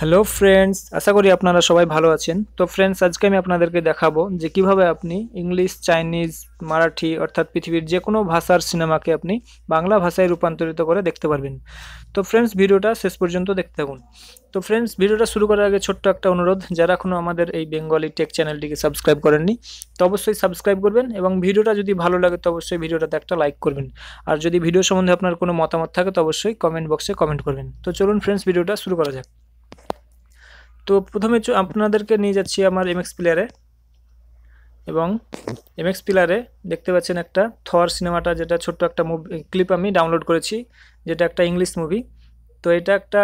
Hello friends আশা করি আপনারা সবাই ভালো আছেন তো ফ্রেন্ডস আজকে আমি আপনাদেরকে দেখাবো যে কিভাবে আপনি ইংলিশ চাইনিজ মারাঠি অর্থাৎ পৃথিবীর যে কোনো ভাষার সিনেমাকে আপনি বাংলা ভাষায় রূপান্তরিত করে দেখতে পারবেন তো ফ্রেন্ডস ভিডিওটা শেষ পর্যন্ত দেখতে থাকুন তো ফ্রেন্ডস ভিডিওটা শুরু করার আগে ছোট্ট একটা অনুরোধ যারা এখনও আমাদের এই বেঙ্গলি টেক চ্যানেলটিকে সাবস্ক্রাইব করেননি তো অবশ্যই সাবস্ক্রাইব করবেন এবং ভিডিওটা যদি ভালো লাগে তো অবশ্যই ভিডিওটাতে একটা লাইক করবেন আর যদি ভিডিও সম্বন্ধে আপনার কোনো মতামত থাকে তো অবশ্যই কমেন্ট বক্সে কমেন্ট করবেন তো চলুন ফ্রেন্ডস ভিডিওটা শুরু করা যাক তো প্রথমে আপনাদেরকে নিয়ে যাচ্ছি আমার এমএক্স প্লেয়ারে এবং এমএক্স প্লেয়ারে দেখতে পাচ্ছেন একটা থর সিনেমাটা যেটা ছোট্ট একটা মুভি ক্লিপ আমি ডাউনলোড করেছি যেটা একটা ইংলিশ মুভি তো এটা একটা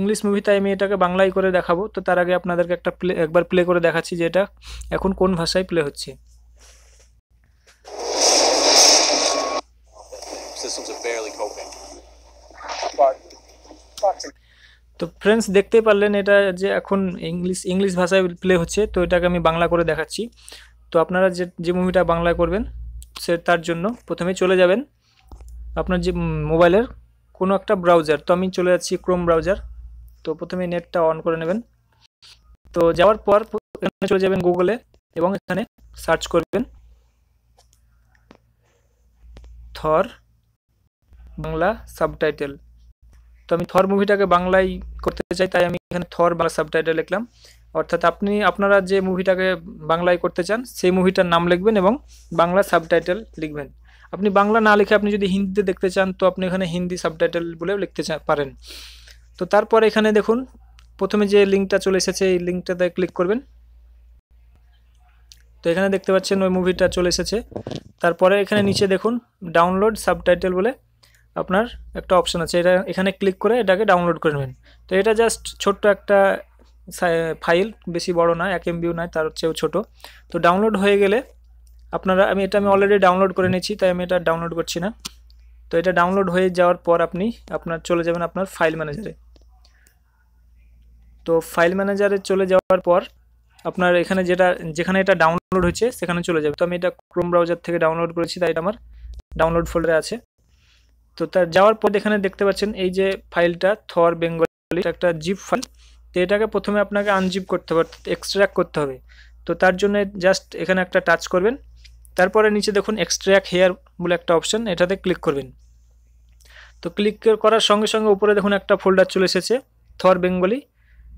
ইংলিশ মুভি তাই আমি এটাকে বাংলায় করে দেখাবো তো তার আগে আপনাদেরকে একটা প্লে একবার প্লে করে দেখাচ্ছি যে এটা এখন কোন ভাষায় প্লে হচ্ছে systems are barely coping. But, but তো ফ্রেন্ডস দেখতেই পারলেন এটা যে এখন ইংলিশ ইংলিশ ভাষায় প্লে হচ্ছে তো এটাকে আমি বাংলা করে দেখাচ্ছি তো আপনারা যে যে মুভিটা বাংলায় করবেন সে তার জন্য প্রথমে চলে যাবেন আপনার যে মোবাইলের কোনো একটা ব্রাউজার তো আমি চলে যাচ্ছি ক্রোম ব্রাউজার তো প্রথমে নেটটা অন করে নেবেন তো যাওয়ার পর চলে যাবেন গুগলে এবং এখানে সার্চ করবেন থর বাংলা সাবটাইটেল তো আমি থর মুভিটাকে বাংলায় করতে চাই তাই আমি এখানে থর বাংলা সাবটাইটেল লিখলাম অর্থাৎ আপনি আপনারা যে মুভিটাকে বাংলায় করতে চান সেই মুভিটার নাম লিখবেন এবং বাংলা সাবটাইটেল লিখবেন আপনি বাংলা না লিখে আপনি যদি হিন্দিতে দেখতে চান তো আপনি এখানে হিন্দি সাবটাইটেল বলেও লিখতে পারেন তো তারপর এখানে দেখুন প্রথমে যে লিঙ্কটা চলে এসেছে এই লিঙ্কটাতে ক্লিক করবেন তো এখানে দেখতে পাচ্ছেন ওই মুভিটা চলে এসেছে তারপরে এখানে নিচে দেখুন ডাউনলোড সাবটাইটেল বলে আপনার একটা অপশান আছে এটা এখানে ক্লিক করে এটাকে ডাউনলোড করে নেবেন তো এটা জাস্ট ছোট্ট একটা ফাইল বেশি বড় না এক এমবিও নয় তার চেয়েও ছোট তো ডাউনলোড হয়ে গেলে আপনারা আমি এটা আমি অলরেডি ডাউনলোড করে নিয়েছি তাই আমি এটা ডাউনলোড করছি না তো এটা ডাউনলোড হয়ে যাওয়ার পর আপনি আপনার চলে যাবেন আপনার ফাইল ম্যানেজারে তো ফাইল ম্যানেজারে চলে যাওয়ার পর আপনার এখানে যেটা যেখানে এটা ডাউনলোড হয়েছে সেখানে চলে যাবে তো আমি এটা ক্রোম ব্রাউজার থেকে ডাউনলোড করেছি তাই এটা আমার ডাউনলোড ফোল্ডারে আছে তো তার যাওয়ার পর এখানে দেখতে পাচ্ছেন এই যে ফাইলটা থর বেঙ্গলি একটা জিপ ফাইল তো এটাকে প্রথমে আপনাকে আনজিপ করতে হবে অর্থাৎ এক্সট্র্যাক্ট করতে হবে তো তার জন্য জাস্ট এখানে একটা টাচ করবেন তারপরে নিচে দেখুন এক্সট্র্যাক্ট হেয়ার বলে একটা অপশান এটাতে ক্লিক করবেন তো ক্লিক করার সঙ্গে সঙ্গে উপরে দেখুন একটা ফোল্ডার চলে এসেছে থর বেঙ্গলি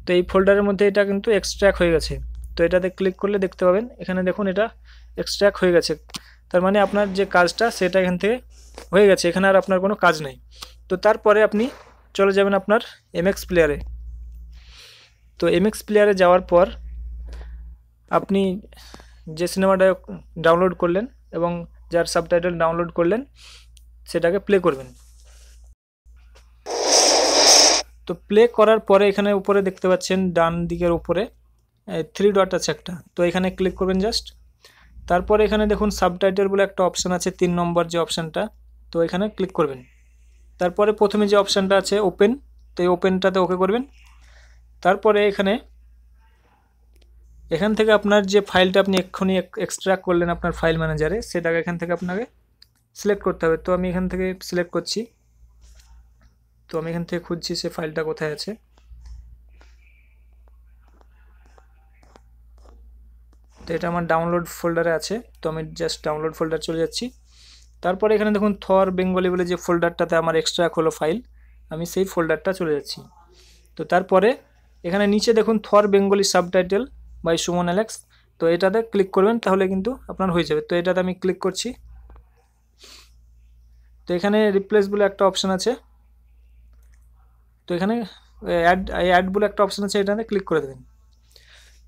তো এই ফোল্ডারের মধ্যে এটা কিন্তু এক্সট্র্যাক্ট হয়ে গেছে তো এটাতে ক্লিক করলে দেখতে পাবেন এখানে দেখুন এটা এক্সট্র্যাক্ট হয়ে গেছে তার মানে আপনার যে কাজটা সেটা এখান থেকে হয়ে গেছে এখানে আর আপনার কোনো কাজ নেই তো তারপরে আপনি চলে যাবেন আপনার এমএক্স প্লেয়ারে তো এমএক্স প্লেয়ারে যাওয়ার পর আপনি যে সিনেমাটা ডাউনলোড করলেন এবং যার সাবটাইটেল ডাউনলোড করলেন সেটাকে প্লে করবেন তো প্লে করার পরে এখানে উপরে দেখতে পাচ্ছেন ডান দিকের উপরে থ্রি ডট আছে একটা তো এখানে ক্লিক করবেন জাস্ট তারপরে এখানে দেখুন সাবটাইটেল বলে একটা অপশান আছে তিন নম্বর যে অপশানটা তো এখানে ক্লিক করবেন তারপরে প্রথমে যে অপশানটা আছে ওপেন তো এই ওপেনটাতে ওকে করবেন তারপরে এখানে এখান থেকে আপনার যে ফাইলটা আপনি এক্ষুনি এক্সট্রাক্ট করলেন আপনার ফাইল ম্যানেজারে সেটাকে এখান থেকে আপনাকে সিলেক্ট করতে হবে তো আমি এখান থেকে সিলেক্ট করছি তো আমি এখান থেকে খুঁজছি সে ফাইলটা কোথায় আছে এটা আমার ডাউনলোড ফোল্ডারে আছে তো আমি জাস্ট ডাউনলোড ফোল্ডার চলে যাচ্ছি তারপরে এখানে দেখুন থর বেঙ্গলি বলে যে ফোল্ডারটাতে আমার এক্সট্রা হলো ফাইল আমি সেই ফোল্ডারটা চলে যাচ্ছি তো তারপরে এখানে নিচে দেখুন Thor Bengali subtitle by Suman Alex তো এটাতে ক্লিক করবেন তাহলে কিন্তু আপনার হয়ে যাবে তো এটাতে আমি ক্লিক করছি তো এখানে রিপ্লেস বলে একটা অপশান আছে তো এখানে অ্যাড অ্যাড বলে একটা অপশান আছে এটাতে ক্লিক করে দেবেন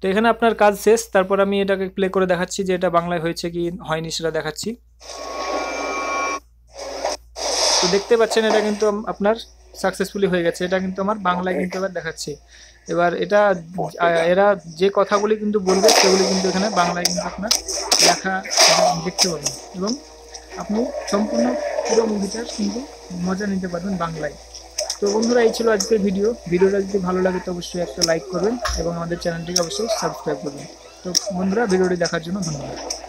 তো এখানে আপনার কাজ শেষ তারপর আমি এটাকে প্লে করে দেখাচ্ছি যে এটা বাংলায় হয়েছে কি হয়নি সেটা দেখাচ্ছি তো দেখতে পাচ্ছেন এটা কিন্তু আপনার সাকসেসফুলি হয়ে গেছে এটা কিন্তু আমার বাংলায় কিন্তু এবার দেখাচ্ছে এবার এটা এরা যে কথাগুলি কিন্তু বলবে সেগুলি কিন্তু এখানে বাংলায় কিন্তু আপনার লেখা দেখতে পাবেন এবং আপনি সম্পূর্ণ পুরো মুভিটার কিন্তু মজা নিতে পারবেন বাংলায় তো বন্ধুরা এই ছিল আজকের ভিডিও ভিডিওটা যদি ভালো লাগে তো অবশ্যই একটা লাইক করবেন এবং আমাদের চ্যানেলটিকে অবশ্যই সাবস্ক্রাইব করবেন তো বন্ধুরা ভিডিওটি দেখার জন্য ধন্যবাদ